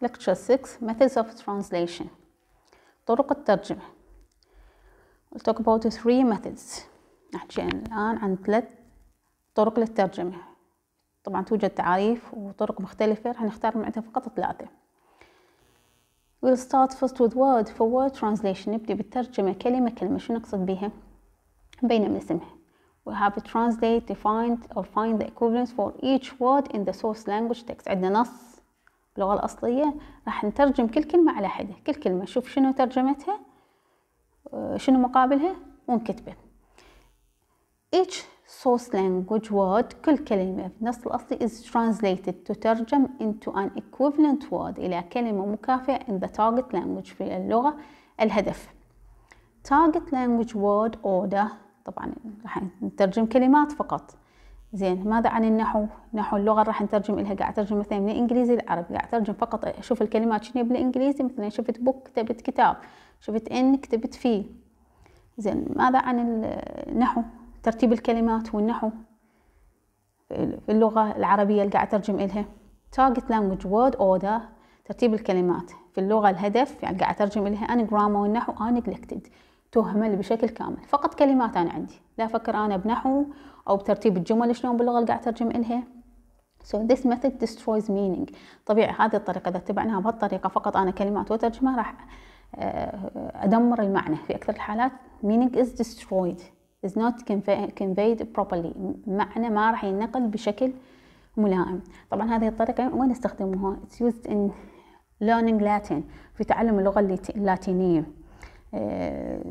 Lecture 6 Methods of Translation طرق الترجمة We'll talk about three methods نحكي الآن عن ثلاث طرق للترجمة طبعا توجد تعاريف وطرق مختلفة راح نختار من عندها فقط ثلاثة We'll start first with word for word translation نبدأ بالترجمة كلمة كلمة شو نقصد بها بين من اسمها We have to translate, define or find the equivalence for each word in the source language text عندنا نص اللغة الأصلية راح نترجم كل كلمة على حدة كل كلمة شوف شنو ترجمتها آه، شنو مقابلها ونكتبه each source language word كل كلمة في النص الأصلي is translated تترجم into an equivalent word إلى كلمة مكافئة in the target language في اللغة الهدف target language word order طبعا راح نترجم كلمات فقط زين ماذا عن النحو نحو اللغه راح نترجم لها قاعد اترجم مثلا من الانجليزي للعربي قاعد اترجم فقط اشوف الكلمات شنو بالانجليزي مثلا شفت بوك كتبت كتاب شفت ان كتبت في زين ماذا عن النحو ترتيب الكلمات والنحو في اللغه العربيه اللي قاعد اترجم لها target language word order ترتيب الكلمات في اللغه الهدف يعني قاعد اترجم لها انا جرامر والنحو انا neglected تهمل بشكل كامل فقط كلمات أنا عندي لا أفكر أنا بنحو أو بترتيب الجمل شلون باللغة اللي قاعد أترجم إلها So this method destroys meaning طبيعي هذه الطريقة إذا اتبعناها بهالطريقة فقط أنا كلمات وترجمة راح آه، أدمر المعنى في أكثر الحالات meaning is destroyed is not conveyed properly معنى ما راح ينقل بشكل ملائم طبعا هذه الطريقة وين استخدموها it's used in learning Latin في تعلم اللغة اللاتينية آه،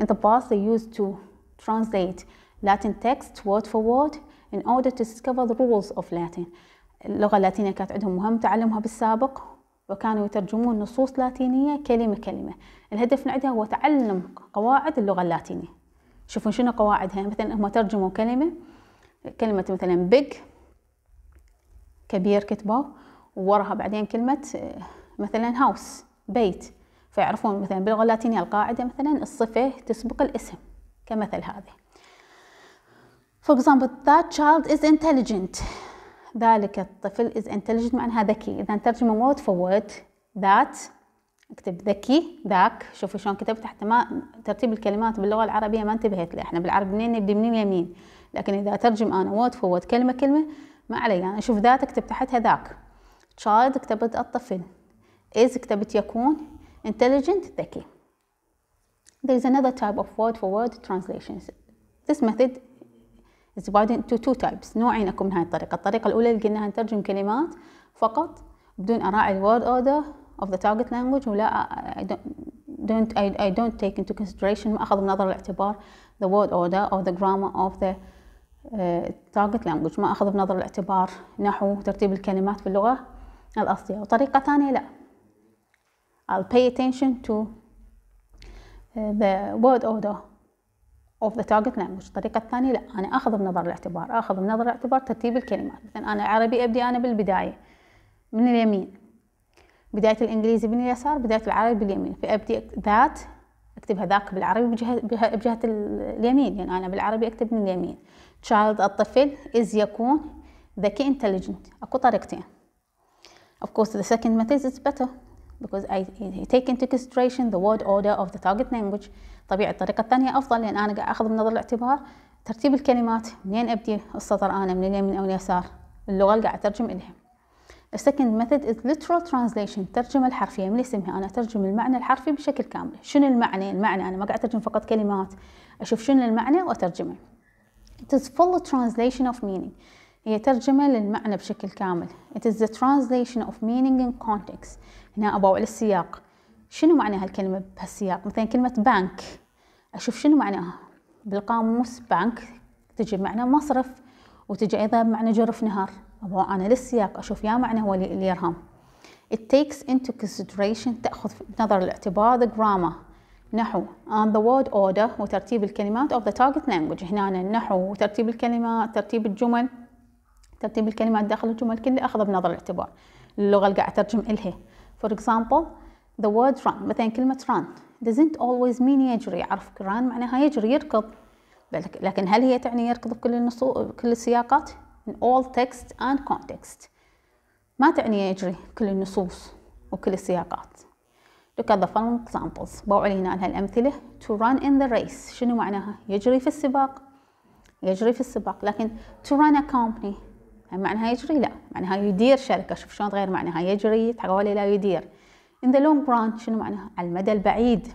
in the past, they used to translate Latin text word for word in order to discover the rules of Latin. اللغة اللاتينية كانت عندهم مهم تعلمها بالسابق وكانوا يترجمون نصوص لاتينية كلمة كلمة الهدف من عندها هو تعلم قواعد اللغة اللاتينية شوفوا شنو قواعدها يعني مثلا هم ترجموا كلمة كلمة مثلا big كبير كتبوا ووراها بعدين كلمة آه، مثلا house بيت فيعرفون مثلا باللغة اللاتينية القاعدة مثلا الصفة تسبق الاسم كمثل هذه For example that child is intelligent ذلك الطفل is intelligent معناها ذكي إذا ترجمة for word that اكتب ذكي ذاك شوفوا شلون كتبت حتى ما ترتيب الكلمات باللغة العربية ما انتبهت له احنا بالعربي منين نبدي من اليمين لكن إذا ترجم أنا for فوت كلمة كلمة ما علي أنا أشوف ذات اكتب تحتها ذاك child كتبت الطفل is كتبت يكون intelligent ذكي There is another type of word-for-word translations. This method is divided into two types. نوعين أكو من هاي الطريقة. الطريقة الأولى اللي قلنا نترجم كلمات فقط بدون أراعي ال word order of the target language ولا I don't, I, I don't take into consideration ما أخذ بنظر الاعتبار the word order or the grammar of the target language ما أخذ بنظر الاعتبار نحو ترتيب الكلمات في اللغة الأصلية وطريقة ثانية لا I'll pay attention to uh, the word order of the target language الطريقة الثانية لا أنا أخذ بنظر الاعتبار أخذ بنظر الاعتبار ترتيب الكلمات مثلا أنا عربي أبدي أنا بالبداية من اليمين بداية الإنجليزي من اليسار بداية العربي باليمين فأبدي ذات أكتبها ذاك بالعربي بجهة, بجهة اليمين يعني أنا بالعربي أكتب من اليمين child الطفل is يكون ذكي intelligent أكو طريقتين of course the second method is better because I take into consideration the word order of the target language طبيعي الطريقة الثانية أفضل لأن أنا قاعد أخذ بنظر الاعتبار ترتيب الكلمات منين أبدي السطر أنا من اليمين أو اليسار اللغة اللي قاعد أترجم إلها The second method is literal translation الترجمة الحرفية من اسمها أنا أترجم المعنى الحرفي بشكل كامل شنو المعنى المعنى أنا ما قاعد أترجم فقط كلمات أشوف شنو المعنى وأترجمه It is full translation of meaning هي ترجمة للمعنى بشكل كامل It is the translation of meaning in context نائبة للسياق شنو معنى هالكلمة بهالسياق مثلا كلمة بنك أشوف شنو معناها بالقاموس بنك تجي بمعنى مصرف وتجي أيضا بمعنى جرف نهر أبغى أنا للسياق أشوف يا معنى هو اليرهام It takes into consideration تأخذ بنظر الاعتبار the grammar نحو and the word order وترتيب الكلمات of the target language هنا النحو وترتيب الكلمات ترتيب الجمل ترتيب الكلمات داخل الجمل كله أخذ بنظر الاعتبار اللغة اللي قاعد أترجم إلها For example, the word run مثلا كلمة run doesn't always mean يجري أعرف run معناها يجري يركض لكن هل هي تعني يركض بكل النصو... كل السياقات in all text and context ما تعني يجري كل النصوص وكل السياقات look at the following examples بوعلي هنا عن هالأمثلة to run in the race شنو معناها يجري في السباق يجري في السباق لكن to run a company معناها يجري لا معناها يدير شركة شوف شلون تغير معناها يجري تحول إلى يدير in the long run شنو معناها على المدى البعيد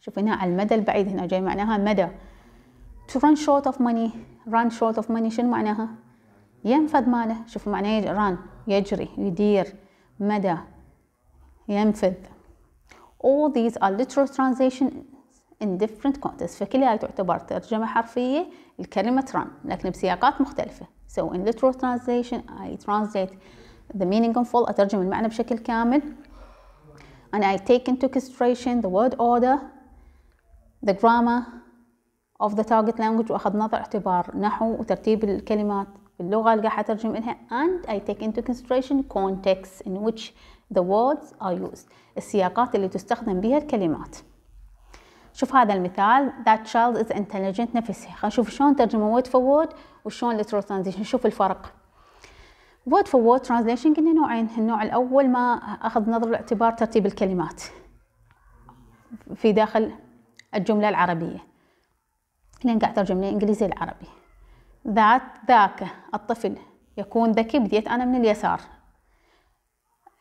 شوف هنا على المدى البعيد هنا جاي معناها مدى to run short of money run short of money شنو معناها ينفذ ماله شوف معناها run يجري يدير مدى ينفذ all these are literal translations in different contexts فكلها آية تعتبر ترجمة حرفية لكلمة run لكن بسياقات مختلفة So in literal translation, I translate the meaning of full, أترجم المعنى بشكل كامل. And I take into consideration the word order, the grammar of the target language وأخذ نظر اعتبار نحو وترتيب الكلمات باللغة اللي قاعد أترجم إلها and I take into consideration context in which the words are used السياقات اللي تستخدم بها الكلمات شوف هذا المثال that child is intelligent نفسه خلينا نشوف شلون ترجمه word for word وشلون literal translation نشوف الفرق word for word translation قلنا نوعين النوع الأول ما أخذ نظر الاعتبار ترتيب الكلمات في داخل الجملة العربية لأن قاعد ترجم الإنجليزي العربي ذات ذاك الطفل يكون ذكي بديت أنا من اليسار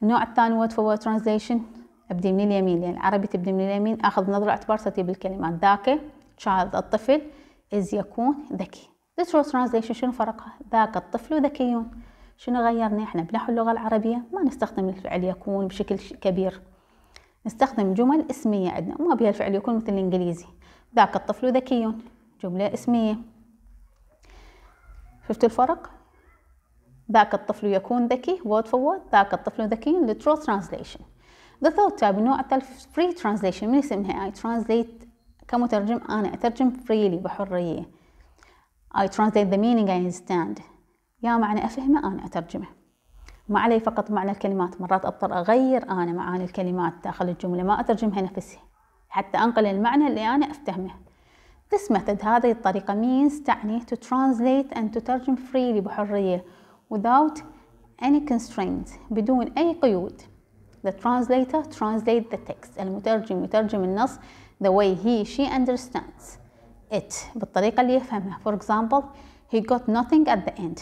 النوع الثاني word for word translation ابدي من اليمين لان يعني العربي تبدي من اليمين اخذ نظرة اعتبار ترتيب الكلمات ذاك child الطفل از يكون ذكي literal translation شنو فرقها ذاك الطفل ذكيون شنو غيرنا احنا بنحو اللغه العربيه ما نستخدم الفعل يكون بشكل كبير نستخدم جمل اسميه عندنا ما بها الفعل يكون مثل الانجليزي ذاك الطفل ذكي جمله اسميه شفت الفرق ذاك الطفل يكون ذكي word for word ذاك الطفل ذكي literal translation The third type النوع الثالث free translation من اسمها I translate كمترجم أنا أترجم freely بحرية I translate the meaning I understand يا معنى أفهمه أنا أترجمه ما علي فقط معنى الكلمات مرات أضطر أغير أنا معاني الكلمات داخل الجملة ما أترجمها نفسي حتى أنقل المعنى اللي أنا أفتهمه This method هذه الطريقة means تعني to translate and to ترجم freely بحرية without any constraints بدون أي قيود The translator translate the text المترجم يترجم النص the way he she understands it بالطريقة اللي يفهمها for example he got nothing at the end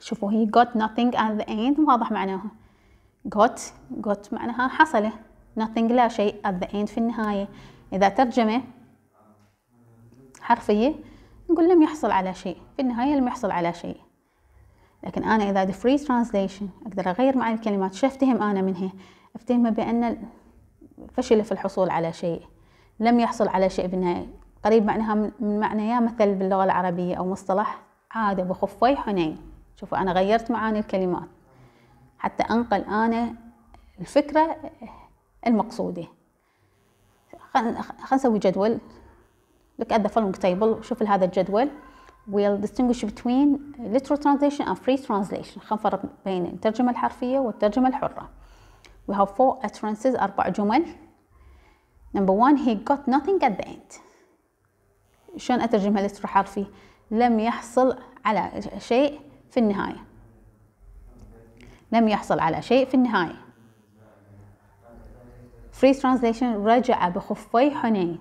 شوفوا he got nothing at the end واضح معناها got got معناها حصله nothing لا شيء at the end في النهاية إذا ترجمة حرفية نقول لم يحصل على شيء في النهاية لم يحصل على شيء لكن أنا إذا فري ترانسليشن أقدر أغير معنى الكلمات شو أفتهم أنا منها أفتهمها بأن فشل في الحصول على شيء لم يحصل على شيء بالنهاية قريب معناها من معنى يا مثل باللغة العربية أو مصطلح عادة بخفي حنين شوفوا أنا غيرت معاني الكلمات حتى أنقل أنا الفكرة المقصودة خلينا نسوي جدول لك ات ذا following شوف هذا الجدول we'll distinguish between literal translation and free translation خنفرق بين الترجمة الحرفية والترجمة الحرة we have four utterances أربع جمل number one he got nothing at the end شلون أترجمها لتر حرفي لم يحصل على شيء في النهاية لم يحصل على شيء في النهاية free translation رجع بخفي حنين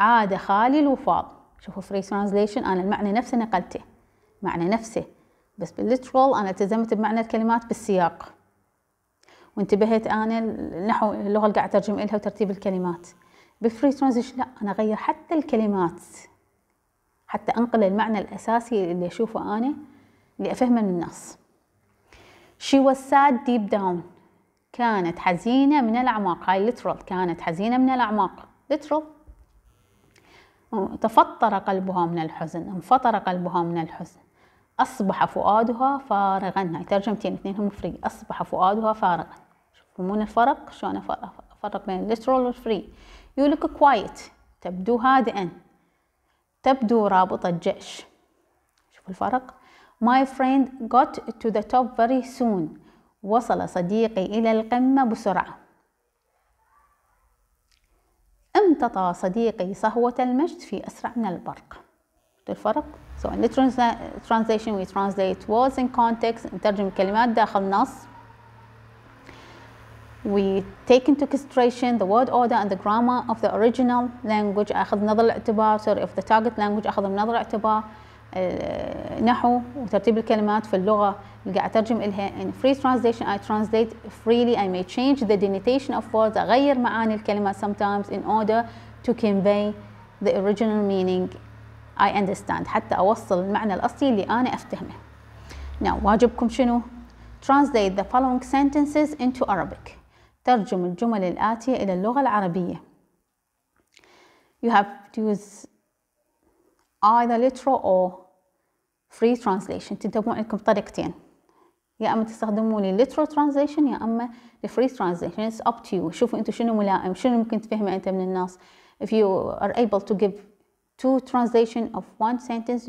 عاد خالي الوفاض شوفوا فري ترانزليشن أنا المعنى نفسه نقلته معنى نفسه بس بالليترال أنا التزمت بمعنى الكلمات بالسياق وانتبهت أنا نحو اللغة اللي قاعد أترجم لها وترتيب الكلمات بفري ترانزيشن لا أنا أغير حتى الكلمات حتى أنقل المعنى الأساسي اللي أشوفه أنا اللي أفهمه من الناس She was sad deep down كانت حزينة من الأعماق هاي literal كانت حزينة من الأعماق literal تفطر قلبها من الحزن انفطر قلبها من الحزن أصبح فؤادها فارغا هاي ترجمتين اثنينهم فري أصبح فؤادها فارغا تفهمون الفرق شلون أفرق بين literal والفري you look quiet تبدو هادئا تبدو رابطة جأش شوفوا الفرق My friend got to the top very soon وصل صديقي إلى القمة بسرعة انتطى صديقي صهوة المجد في أسرع من البرق الفرق so in the translation we translate words in context نترجم كلمات داخل نص we take into consideration the word order and the grammar of the original language أخذ نظر الاعتبار sorry if the target language أخذ نظر الاعتبار نحو وترتيب الكلمات في اللغه اللي قاعد ترجم لها in free translation I translate freely I may change the denotation of words اغير معاني الكلمه sometimes in order to convey the original meaning I understand حتى اوصل المعنى الاصلي اللي انا افتهمه. Now واجبكم شنو؟ Translate the following sentences into Arabic. ترجم الجمل الآتية إلى اللغة العربية. You have to use either literal or free translation تنتبهون عندكم طريقتين يا اما تستخدمون لي literal translation يا اما free translation it's up to you شوفوا انتم شنو ملائم شنو ممكن تفهمه انت من الناس if you are able to give two translation of one sentence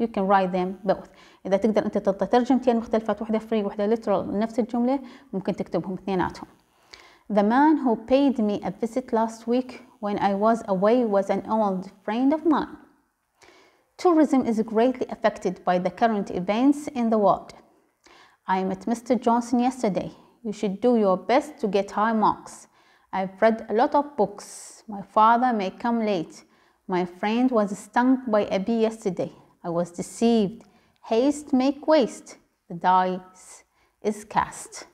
you can write them both اذا تقدر انت تعطي ترجمتين مختلفات واحده free واحده literal نفس الجمله ممكن تكتبهم اثنيناتهم The man who paid me a visit last week when I was away was an old friend of mine. Tourism is greatly affected by the current events in the world. I met Mr. Johnson yesterday. You should do your best to get high marks. I've read a lot of books. My father may come late. My friend was stung by a bee yesterday. I was deceived. Haste make waste. The dice is cast.